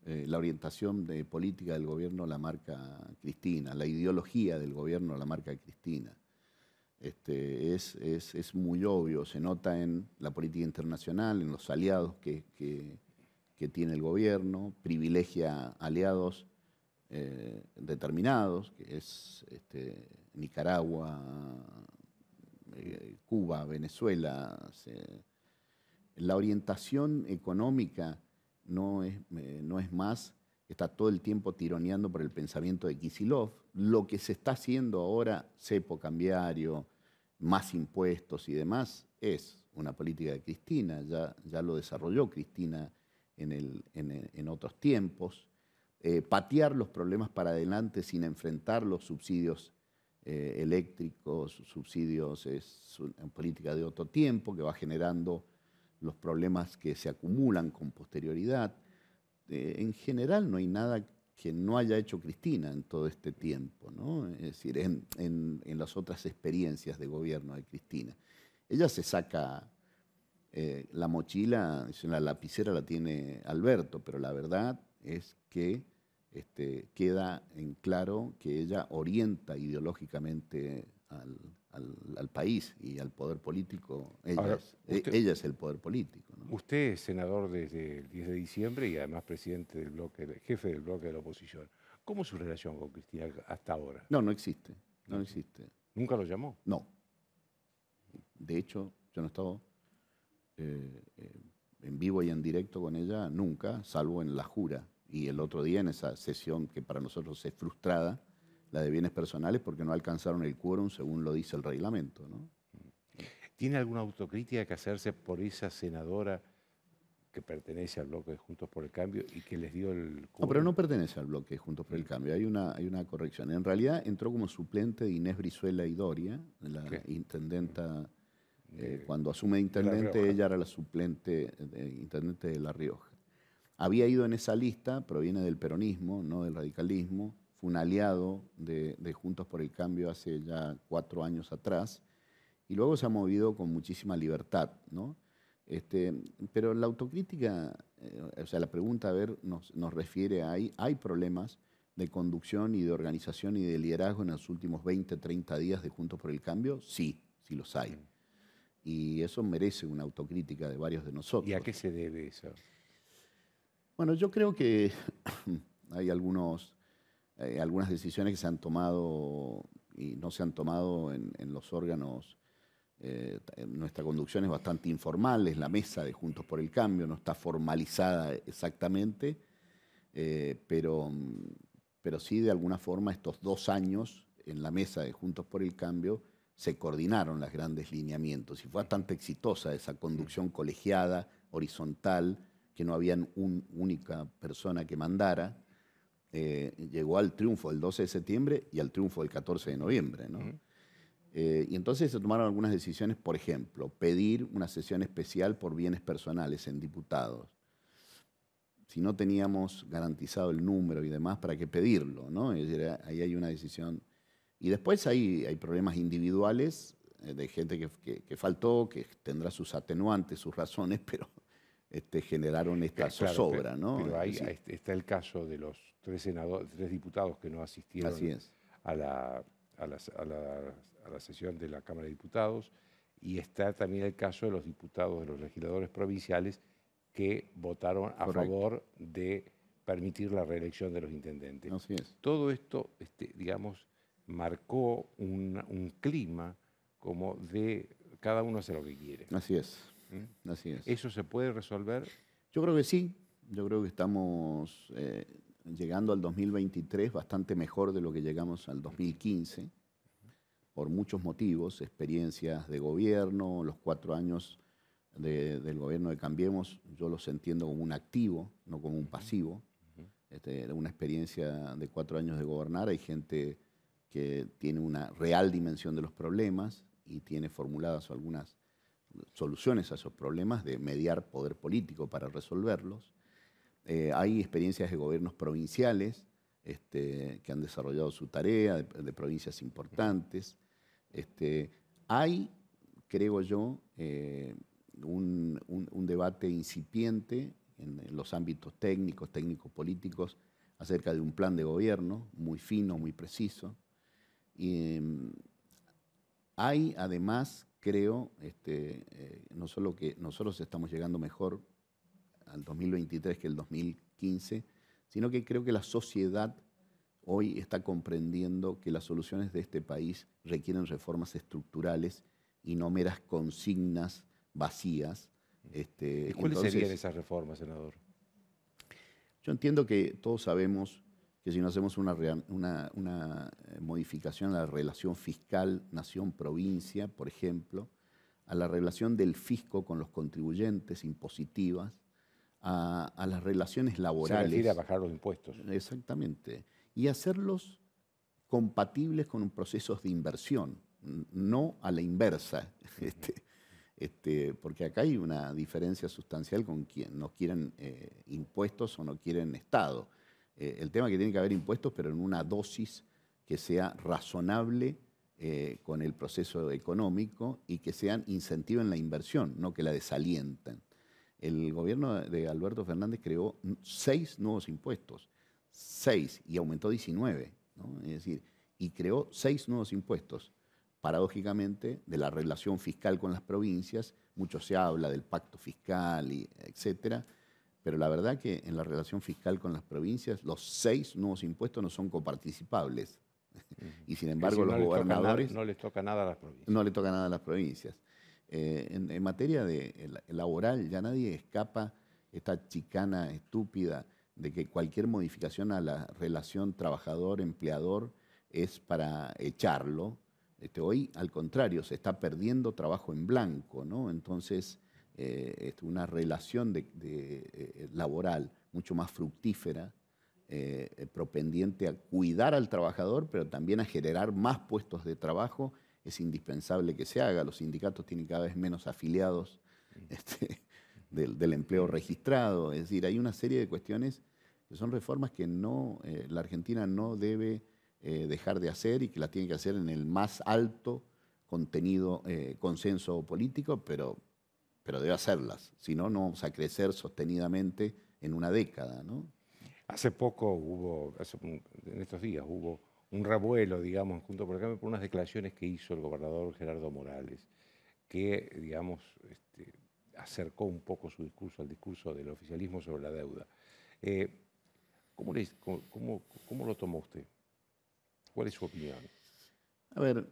Eh, la orientación de política del gobierno la marca Cristina, la ideología del gobierno la marca Cristina. Este, es, muy obvio, se nota en la política internacional, en los aliados que, que, tiene el gobierno, privilegia aliados eh, determinados, que es este, Nicaragua, eh, Cuba, Venezuela, la orientación económica no es, eh, no es más, está todo el tiempo tironeando por el pensamiento de Kisilov. Lo que se está haciendo ahora, cepo cambiario, más impuestos y demás, es una política de Cristina, ya, ya lo desarrolló Cristina en, en, otros tiempos. Eh, patear los problemas para adelante sin enfrentar los subsidios eh, eléctricos, subsidios, es una política de otro tiempo que va generando los problemas que se acumulan con posterioridad. Eh, en general no hay nada que no haya hecho Cristina en todo este tiempo, ¿no? es decir, en, las otras experiencias de gobierno de Cristina. Ella se saca eh, la mochila, la lapicera la tiene Alberto, pero la verdad es que este, queda en claro que ella orienta ideológicamente al, país y al poder político. Ella, e, es, el
poder político. Usted es senador desde el 10 de diciembre y además presidente del bloque, jefe del bloque de la oposición. ¿Cómo es su relación con Cristina hasta ahora?
No, no existe. No existe. ¿Nunca lo llamó? No. De hecho, yo no he estado eh, eh, en vivo y en directo con ella nunca, salvo en la jura y el otro día en esa sesión que para nosotros es frustrada, la de bienes personales, porque no alcanzaron el quórum según lo dice el reglamento. ¿no? ¿Tiene
alguna autocrítica que hacerse por esa senadora que pertenece al bloque de Juntos por el Cambio y que les dio el...
Quórum? No, pero no pertenece al bloque de Juntos por el mm. Cambio, hay una, hay una corrección. En realidad entró como suplente de Inés Brizuela y Doria, la intendenta... Mm. Eh, cuando asume intendente, ella era la suplente intendente de La Rioja había ido en esa lista, proviene del peronismo, no del radicalismo, fue un aliado de, Juntos por el Cambio hace ya cuatro años atrás, y luego se ha movido con muchísima libertad, ¿no? Este, pero la autocrítica, eh, o sea, la pregunta, a ver, nos, refiere a, hay problemas de conducción y de organización y de liderazgo en los últimos 20, 30 días de Juntos por el Cambio, sí, sí los hay. Mm. Y eso merece una autocrítica de varios de nosotros. ¿Y a qué se debe eso? Bueno, yo creo que [laughs] hay eh, algunas decisiones que se han tomado y no se han tomado en, los órganos. Eh, nuestra conducción es bastante informal, es la mesa de Juntos por el Cambio, no está formalizada exactamente, eh, pero, pero sí de alguna forma estos dos años en la mesa de Juntos por el Cambio se coordinaron los grandes lineamientos y fue bastante exitosa esa conducción colegiada, horizontal, que no había una única persona que mandara, eh, llegó al triunfo del 12 de septiembre y al triunfo del 14 de noviembre. Eh, y entonces se tomaron algunas decisiones, por ejemplo, pedir una sesión especial por bienes personales en diputados. Si no teníamos garantizado el número y demás, ¿para qué pedirlo? ¿no? ahí hay una decisión. Y después hay, hay problemas individuales eh, de gente que, que faltó, que tendrá sus atenuantes, sus razones, [laughs] pero este, generaron esta ah, zozobra. ¿no? ahí está el caso de
los tres, senadores, tres diputados que no asistieron a, la, a, la, sesión de la Cámara de Diputados y está también el caso de los diputados, de los legisladores provinciales que votaron a favor de permitir la reelección de los intendentes. Todo esto, este, digamos, marcó un, un clima como de cada uno hace lo que quiere. Así es. ¿Eso se puede resolver?
Yo creo que sí. Yo creo que estamos eh, llegando al 2023 bastante mejor de lo que llegamos al 2015, por muchos motivos, experiencias de gobierno, los cuatro años del gobierno de Cambiemos, yo los entiendo como un activo, no como un pasivo. Este, una experiencia de cuatro años de gobernar, hay gente que tiene una real dimensión de los problemas y tiene formuladas algunas soluciones a esos problemas, de mediar poder político para resolverlos. Eh, hay experiencias de gobiernos provinciales este, que han desarrollado su tarea, de, provincias importantes. Este, hay, creo yo, eh, un, debate incipiente en, los ámbitos técnicos, técnicos políticos, acerca de un plan de gobierno muy fino, muy preciso. Em, hay además, creo, este, eh, no solo que nosotros estamos llegando mejor al 2023 que el 2015, sino que creo que la sociedad hoy está comprendiendo que las soluciones de este país requieren reformas estructurales y no meras consignas vacías. Este, cuáles serían esas
reformas, senador?
Yo entiendo que todos sabemos que si no hacemos una, una, una eh, modificación a la relación fiscal nación-provincia, por ejemplo, a la relación del fisco con los contribuyentes impositivas, a, las relaciones laborales. Se a bajar los impuestos. Exactamente. Y hacerlos compatibles con procesos de inversión, no a la inversa. Este, este, porque acá hay una diferencia sustancial con quien no quieren eh, impuestos o no quieren Estado. Eh, el tema que tiene que haber impuestos, pero en una dosis que sea razonable eh, con el proceso económico y que sean incentivos en la inversión, no que la desalienten. El gobierno de Alberto Fernández creó seis nuevos impuestos, seis, y aumentó 19, es decir, y creó seis nuevos impuestos. Paradójicamente, de la relación fiscal con las provincias, mucho se habla del pacto fiscal, y etcétera, pero la verdad que en la relación fiscal con las provincias, los seis nuevos impuestos no son coparticipables. y sin embargo, los gobernadores.
no les toca nada a las provincias.
No les toca nada a las provincias. Eh, en, materia de laboral, ya nadie escapa esta chicana estúpida de que cualquier modificación a la relación trabajador-empleador es para echarlo. Este, hoy, al contrario, se está perdiendo trabajo en blanco, ¿no? Entonces, eh, una relación de, eh, laboral mucho más fructífera, eh, propendiente a cuidar al trabajador, pero también a generar más puestos de trabajo, es indispensable que se haga. Los sindicatos tienen cada vez menos afiliados este, del, empleo registrado. Es decir, hay una serie de cuestiones que son reformas que no, la Argentina no debe dejar de hacer y que las tiene que hacer en el más alto contenido, consenso político, pero pero debe hacerlas. Si no, no vamos a crecer sostenidamente en una década, ¿no? Hace poco
hubo, en estos días hubo un revuelo, digamos, junto por ejemplo por unas declaraciones que hizo el gobernador Gerardo Morales, que, digamos, este, acercó un poco su discurso al discurso del oficialismo sobre la deuda. Eh, ¿cómo, lo tomó usted? ¿Cuál es su opinión?
A ver,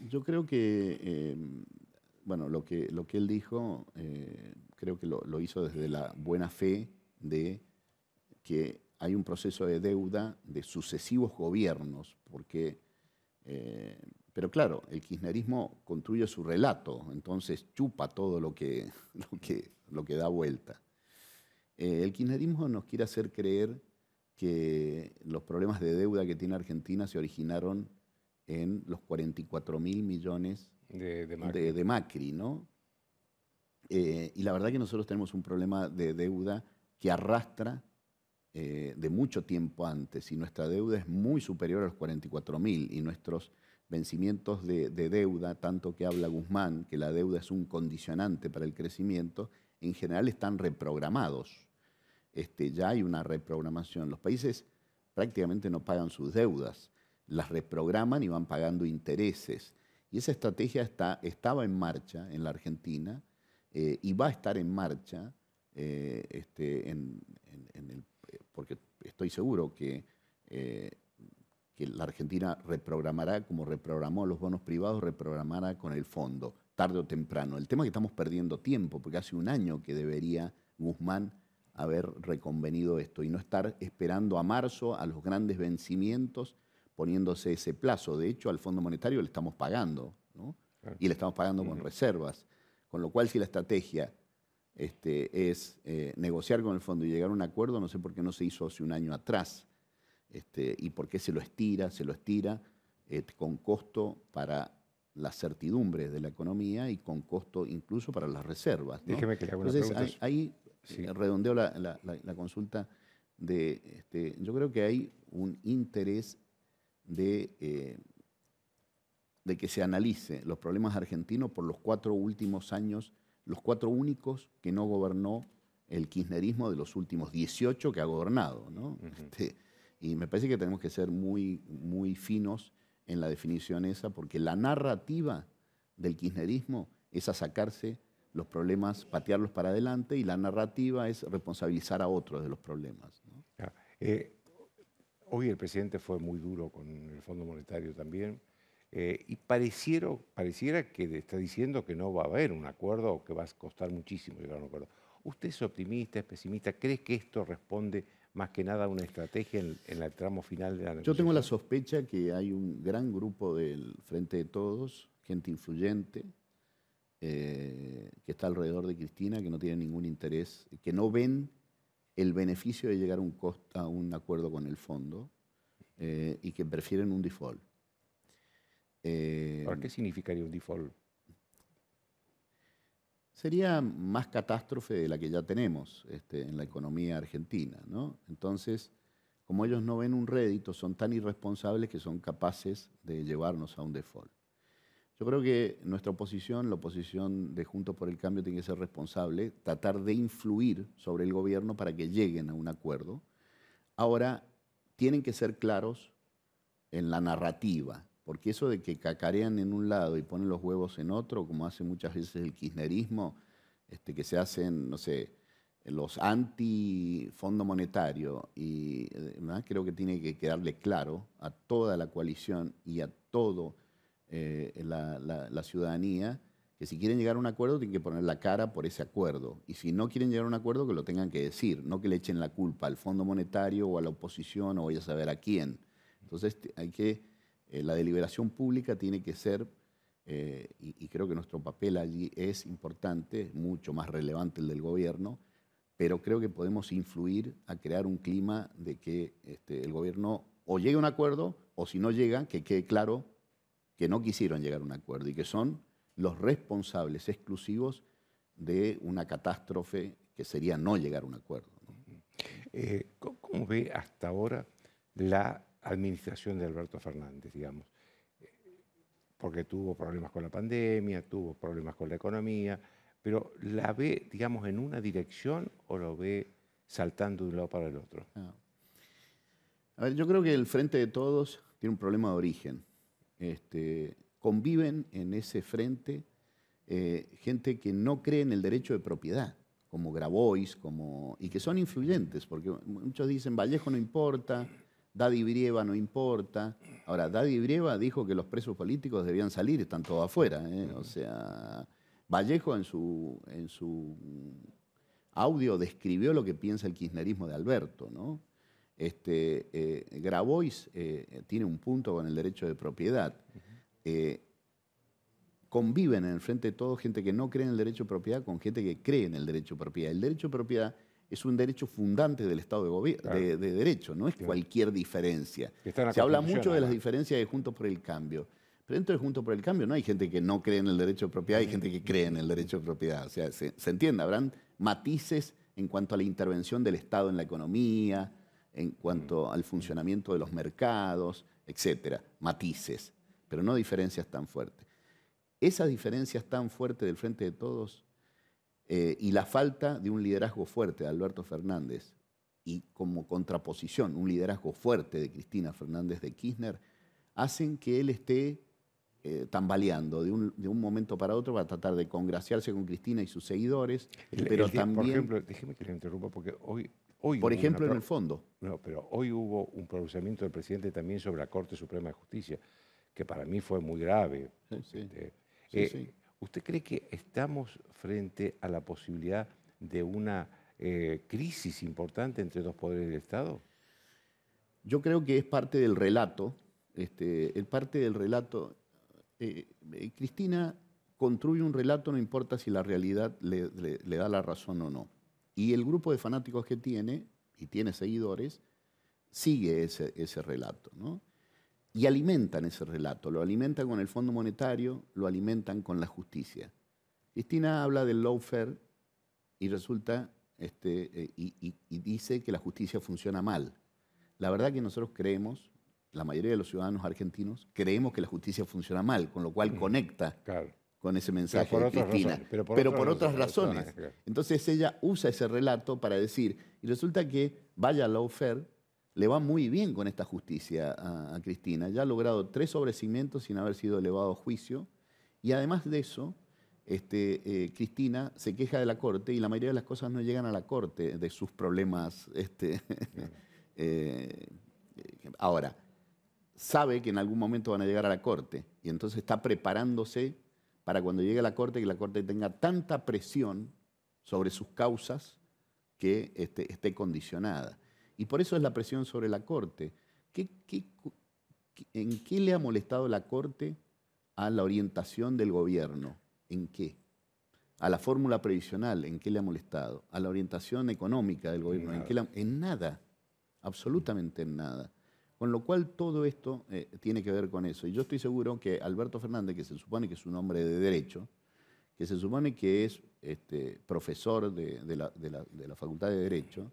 yo creo que eh, bueno, lo que, lo que él dijo eh, creo que lo, hizo desde la buena fe de que hay un proceso de deuda de sucesivos gobiernos, porque, eh, pero claro, el kirchnerismo construye su relato, entonces chupa todo lo que, [laughs] lo que, da vuelta. Eh, el kirchnerismo nos quiere hacer creer que los problemas de deuda que tiene Argentina se originaron en los 44 mil millones de de, Macri. ¿no? Eh, y la verdad que nosotros tenemos un problema de deuda que arrastra eh, de mucho tiempo antes y nuestra deuda es muy superior a los 44.000 y nuestros vencimientos de, deuda, tanto que habla Guzmán, que la deuda es un condicionante para el crecimiento, en general están reprogramados. Este, ya hay una reprogramación. Los países prácticamente no pagan sus deudas, las reprograman y van pagando intereses. Y esa estrategia está, estaba en marcha en la Argentina eh, y va a estar en marcha, eh, este, porque estoy seguro que, eh, que, la Argentina reprogramará, como reprogramó los bonos privados, reprogramará con el fondo, tarde o temprano. El tema es que estamos perdiendo tiempo, porque hace un año que debería Guzmán haber reconvenido esto y no estar esperando a marzo a los grandes vencimientos poniéndose ese plazo. De hecho, al Fondo Monetario le estamos pagando, ¿no? Y le estamos pagando con reservas. Con lo cual, si la estrategia este, es eh, negociar con el fondo y llegar a un acuerdo, no sé por qué no se hizo hace un año atrás este, y por qué se lo estira, se lo estira eh, con costo para las certidumbres de la economía y con costo incluso para las reservas. Déjeme que le haga Entonces, Ahí, redondeó eh, redondeo la, consulta de, este, yo creo que hay un interés de, eh, de que se analice los problemas argentinos por los cuatro últimos años, los cuatro únicos que no gobernó el kirchnerismo de los últimos 18 que ha gobernado. Este, y me parece que tenemos que ser muy, muy finos en la definición esa, porque la narrativa del kirchnerismo es a sacarse los problemas, patearlos para adelante, y la narrativa es responsabilizar a otros de los problemas. Ah, eh, Hoy el presidente fue muy duro con el Fondo Monetario también eh, y
pareciera, que está diciendo que no va a haber un acuerdo o que va a costar muchísimo llegar a un acuerdo. ¿Usted es optimista, es pesimista? ¿Cree que esto responde más que nada a una estrategia en, el tramo final de la negociación? Yo tengo la
sospecha que hay un gran grupo del Frente de Todos, gente influyente, eh, que está alrededor de Cristina, que no tiene ningún interés, que no ven el beneficio de llegar a un, costo, a un acuerdo con el fondo eh, y que prefieren un default. ¿Para eh, qué significaría un default? Sería más catástrofe de la que ya tenemos este, en la economía argentina. ¿no? Entonces, como ellos no ven un rédito, son tan irresponsables que son capaces de llevarnos a un default. Yo creo que nuestra oposición, la oposición de Juntos por el Cambio, tiene que ser responsable, tratar de influir sobre el gobierno para que lleguen a un acuerdo. Ahora, tienen que ser claros en la narrativa, porque eso de que cacarean en un lado y ponen los huevos en otro, como hace muchas veces el kirchnerismo, este, que se hacen, no sé, los anti-fondo monetario, y eh, creo que tiene que quedarle claro a toda la coalición y a todo eh, la, ciudadanía que si quieren llegar a un acuerdo tienen que poner la cara por ese acuerdo. Y si no quieren llegar a un acuerdo, que lo tengan que decir, no que le echen la culpa al Fondo Monetario o a la oposición o voy a saber a quién. Entonces hay que, eh, la deliberación pública tiene que ser, eh, y, creo que nuestro papel allí es importante, mucho más relevante el del gobierno, pero creo que podemos influir a crear un clima de que este, el gobierno o llegue a un acuerdo o si no llega, que quede claro que no quisieron llegar a un acuerdo y que son los responsables exclusivos de una catástrofe que sería no llegar a un acuerdo. Eh, ¿Cómo ve hasta
ahora la administración de Alberto Fernández, digamos? Porque tuvo problemas con la pandemia, tuvo problemas con la economía, pero ¿la ve, digamos,
en una dirección o lo ve saltando de un lado para el otro? Ah. A ver, yo creo que el Frente de Todos tiene un problema de origen este, conviven en ese frente eh, gente que no cree en el derecho de propiedad, como Grabois, como, y que son influyentes, porque muchos dicen Vallejo no importa, Daddy Brieva no importa. Ahora, Daddy Brieva dijo que los presos políticos debían salir, están todos afuera. ¿eh? O sea, Vallejo en su, en su audio describió lo que piensa el kirchnerismo de Alberto, ¿no? Este, eh, Grabois eh, tiene un punto con el derecho de propiedad. Eh, conviven en el frente de todo gente que no cree en el derecho de propiedad con gente que cree en el derecho de propiedad. El derecho de propiedad es un derecho fundante del Estado de, de, derecho, no es cualquier diferencia. Se habla mucho de las diferencias de Juntos por el Cambio. Pero dentro de Juntos por el Cambio no hay gente que no cree en el derecho de propiedad, hay gente que cree en el derecho de propiedad. O sea, se entiende, habrán matices en cuanto a la intervención del Estado en la economía, en cuanto al funcionamiento de los mercados, etcétera, matices, pero no diferencias tan fuertes. Esas diferencias tan fuertes del frente de todos eh, y la falta de un liderazgo fuerte de Alberto Fernández y como contraposición un liderazgo fuerte de Cristina Fernández de Kirchner hacen que él esté eh, tambaleando de un, momento para otro para tratar de congraciarse con Cristina y sus seguidores, pero Por ejemplo, déjeme que le interrumpa porque hoy por ejemplo, en el fondo. No,
pero hoy hubo un pronunciamiento del presidente también sobre la Corte Suprema de Justicia, que para mí fue muy grave. Este, eh, ¿Usted cree que estamos frente a la posibilidad de una eh, crisis importante entre dos poderes del Estado?
Yo creo que es parte del relato. Este, parte del relato. Eh, Cristina construye un relato, no importa si la realidad le da la razón o no. Y el grupo de fanáticos que tiene, y tiene seguidores, sigue ese, relato, Y alimentan ese relato, lo alimentan con el Fondo Monetario, lo alimentan con la justicia. Cristina habla del lawfare y resulta, este, eh, y, dice que la justicia funciona mal. La verdad que nosotros creemos, la mayoría de los ciudadanos argentinos creemos que la justicia funciona mal, con lo cual mm. conecta claro con ese mensaje de Cristina, pero por, otras, razones. Entonces ella usa ese relato para decir, y resulta que vaya la oferta, le va muy bien con esta justicia a, Cristina, ya ha logrado tres sobrecimientos sin haber sido elevado a juicio, y además de eso, este, eh, Cristina se queja de la corte y la mayoría de las cosas no llegan a la corte de sus problemas. Este, [laughs] eh, eh, ahora, sabe que en algún momento van a llegar a la corte y entonces está preparándose para cuando llegue a la Corte, que la Corte tenga tanta presión sobre sus causas que este, esté condicionada. Y por eso es la presión sobre la Corte. en qué le ha molestado la Corte a la orientación del gobierno? ¿En qué? A la fórmula previsional, ¿en qué le ha molestado? A la orientación económica del gobierno, ¿en, qué en nada, absolutamente en nada. Con lo cual todo esto eh, tiene que ver con eso. Y yo estoy seguro que Alberto Fernández, que se supone que es un hombre de derecho, que se supone que es este, profesor de, la, Facultad de Derecho,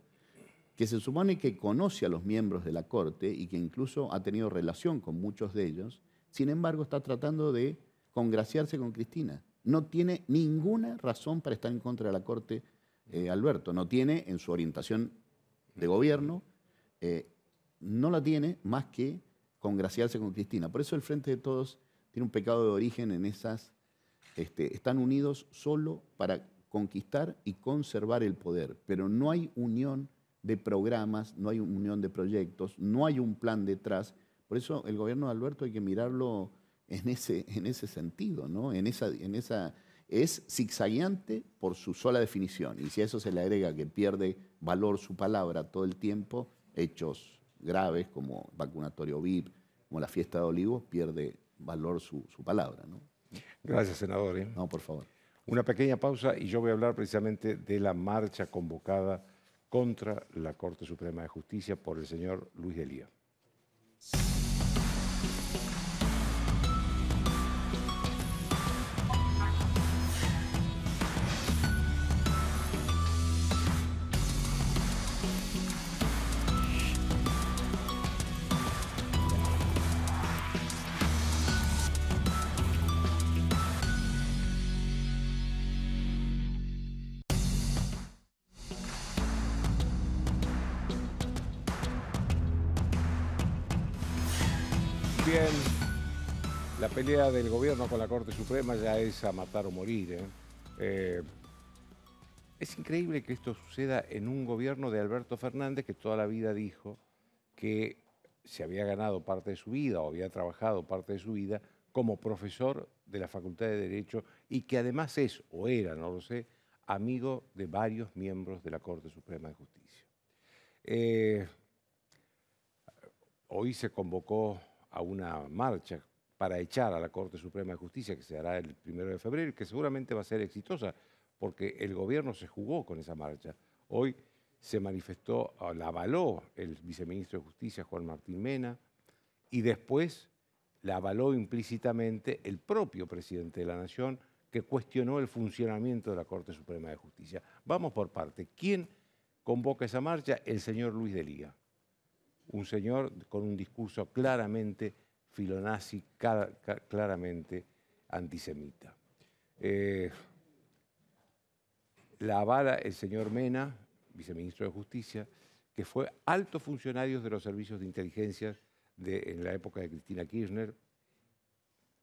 que se supone que conoce a los miembros de la Corte y que incluso ha tenido relación con muchos de ellos, sin embargo está tratando de congraciarse con Cristina. No tiene ninguna razón para estar en contra de la Corte, eh, Alberto. No tiene en su orientación de gobierno. Eh, no la tiene más que congraciarse con Cristina. Por eso el Frente de Todos tiene un pecado de origen en esas, este, están unidos solo para conquistar y conservar el poder, pero no hay unión de programas, no hay unión de proyectos, no hay un plan detrás. Por eso el gobierno de Alberto hay que mirarlo en ese, en ese sentido, ¿no? En esa, es zigzagueante por su sola definición. Y si a eso se le agrega que pierde valor su palabra todo el tiempo, hechos graves como vacunatorio VIP, como la fiesta de olivos, pierde valor su, palabra. ¿no? Gracias, senador. ¿eh? No, por favor. Una pequeña pausa y yo voy a hablar precisamente de
la marcha convocada contra la Corte Suprema de Justicia por el señor Luis Lía. La idea del gobierno con la Corte Suprema ya es a matar o morir. ¿eh? Eh, es increíble que esto suceda en un gobierno de Alberto Fernández que toda la vida dijo que se había ganado parte de su vida o había trabajado parte de su vida como profesor de la Facultad de Derecho y que además es, o era, no lo sé, amigo de varios miembros de la Corte Suprema de Justicia. Eh, hoy se convocó a una marcha para echar a la Corte Suprema de Justicia, que se hará el primero de febrero, y que seguramente va a ser exitosa, porque el gobierno se jugó con esa marcha. Hoy se manifestó, ah, la avaló el viceministro de Justicia, Juan Martín Mena, y después la avaló implícitamente el propio presidente de la Nación, que cuestionó el funcionamiento de la Corte Suprema de Justicia. Vamos por parte. ¿Quién convoca esa marcha? El señor Luis de Liga. Un señor con un discurso claramente filonazi claramente antisemita. Eh, la avala el señor Mena, viceministro de Justicia, que fue alto funcionario de los servicios de inteligencia en la época de Cristina Kirchner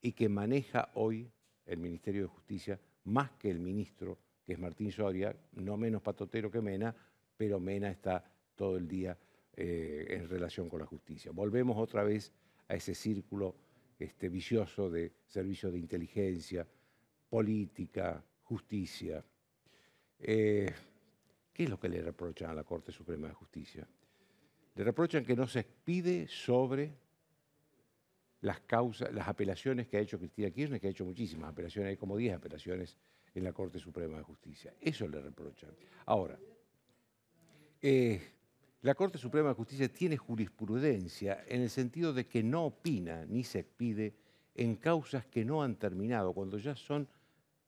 y que maneja hoy el Ministerio de Justicia más que el ministro, que es Martín Soria, no menos patotero que Mena, pero Mena está todo el día eh, en relación con la justicia. Volvemos otra vez a ese círculo este, vicioso de servicios de inteligencia, política, justicia. Eh, ¿Qué es lo que le reprochan a la Corte Suprema de Justicia? Le reprochan que no se expide sobre las causas, las apelaciones que ha hecho Cristina Kirchner, que ha hecho muchísimas apelaciones, hay como 10 apelaciones en la Corte Suprema de Justicia. Eso le reprochan. Ahora, eh, la Corte Suprema de Justicia tiene jurisprudencia en el sentido de que no opina ni se expide en causas que no han terminado, cuando ya son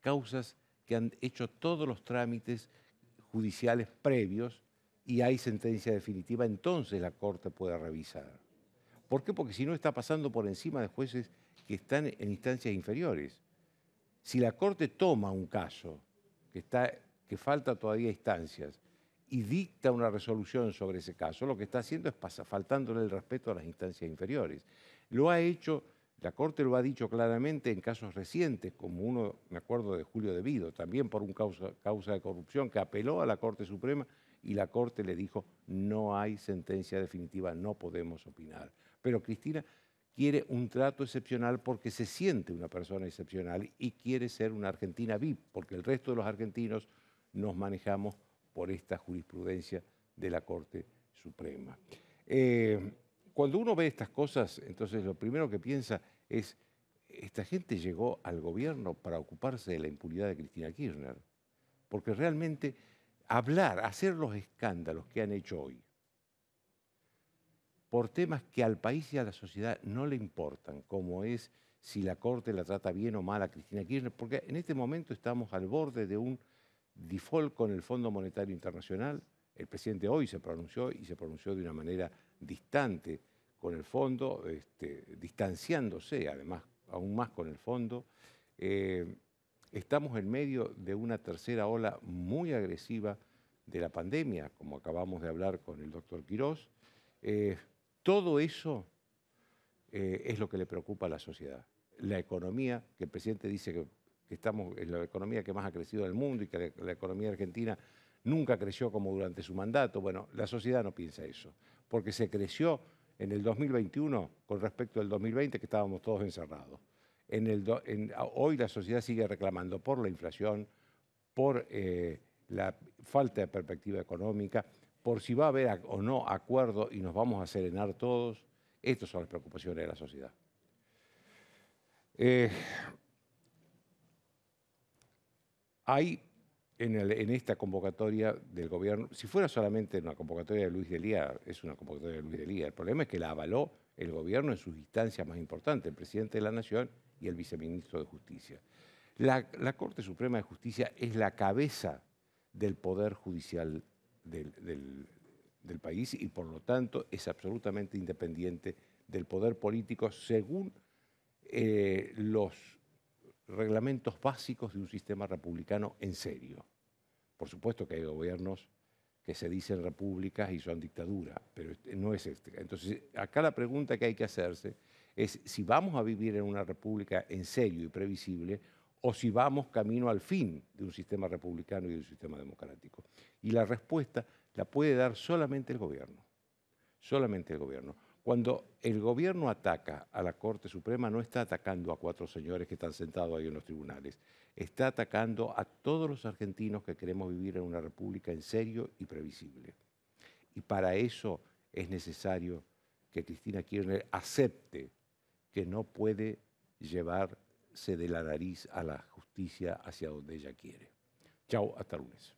causas que han hecho todos los trámites judiciales previos y hay sentencia definitiva, entonces la Corte puede revisar. ¿Por qué? Porque si no está pasando por encima de jueces que están en instancias inferiores. Si la Corte toma un caso que, está, que falta todavía instancias y dicta una resolución sobre ese caso, lo que está haciendo es faltándole el respeto a las instancias inferiores. Lo ha hecho, la Corte lo ha dicho claramente en casos recientes, como uno, me acuerdo de Julio De Vido, también por un causa, causa de corrupción que apeló a la Corte Suprema y la Corte le dijo, no hay sentencia definitiva, no podemos opinar. Pero Cristina quiere un trato excepcional porque se siente una persona excepcional y quiere ser una Argentina VIP, porque el resto de los argentinos nos manejamos por esta jurisprudencia de la Corte Suprema. Eh, cuando uno ve estas cosas, entonces lo primero que piensa es, esta gente llegó al gobierno para ocuparse de la impunidad de Cristina Kirchner, porque realmente hablar, hacer los escándalos que han hecho hoy, por temas que al país y a la sociedad no le importan, como es si la Corte la trata bien o mal a Cristina Kirchner, porque en este momento estamos al borde de un default con el Fondo Monetario Internacional. El presidente hoy se pronunció y se pronunció de una manera distante con el fondo, este, distanciándose además aún más con el fondo. Eh, estamos en medio de una tercera ola muy agresiva de la pandemia, como acabamos de hablar con el doctor Quirós. Eh, todo eso eh, es lo que le preocupa a la sociedad. La economía, que el presidente dice que que estamos en la economía que más ha crecido del mundo y que la, economía argentina nunca creció como durante su mandato. Bueno, la sociedad no piensa eso, porque se creció en el 2021 con respecto al 2020 que estábamos todos encerrados. En el hoy la sociedad sigue reclamando por la inflación, por eh, la falta de perspectiva económica, por si va a haber o no acuerdo y nos vamos a serenar todos. Estas son las preocupaciones de la sociedad. Eh, hay en, esta convocatoria del gobierno, si fuera solamente una convocatoria de Luis Delía, es una convocatoria de Luis Delía, el problema es que la avaló el gobierno en sus instancias más importantes, el presidente de la Nación y el viceministro de Justicia. La, Corte Suprema de Justicia es la cabeza del Poder Judicial del, país y por lo tanto es absolutamente independiente del poder político según eh, los reglamentos básicos de un sistema republicano en serio. Por supuesto que hay gobiernos que se dicen repúblicas y son dictaduras, pero este no es este. Entonces, acá la pregunta que hay que hacerse es si vamos a vivir en una república en serio y previsible o si vamos camino al fin de un sistema republicano y de un sistema democrático. Y la respuesta la puede dar solamente el gobierno, solamente el gobierno. Cuando el gobierno ataca a la Corte Suprema, no está atacando a cuatro señores que están sentados ahí en los tribunales, está atacando a todos los argentinos que queremos vivir en una república en serio y previsible. Y para eso es necesario que Cristina Kirchner acepte que no puede llevarse de la nariz a la justicia hacia donde ella quiere. Chao, hasta lunes.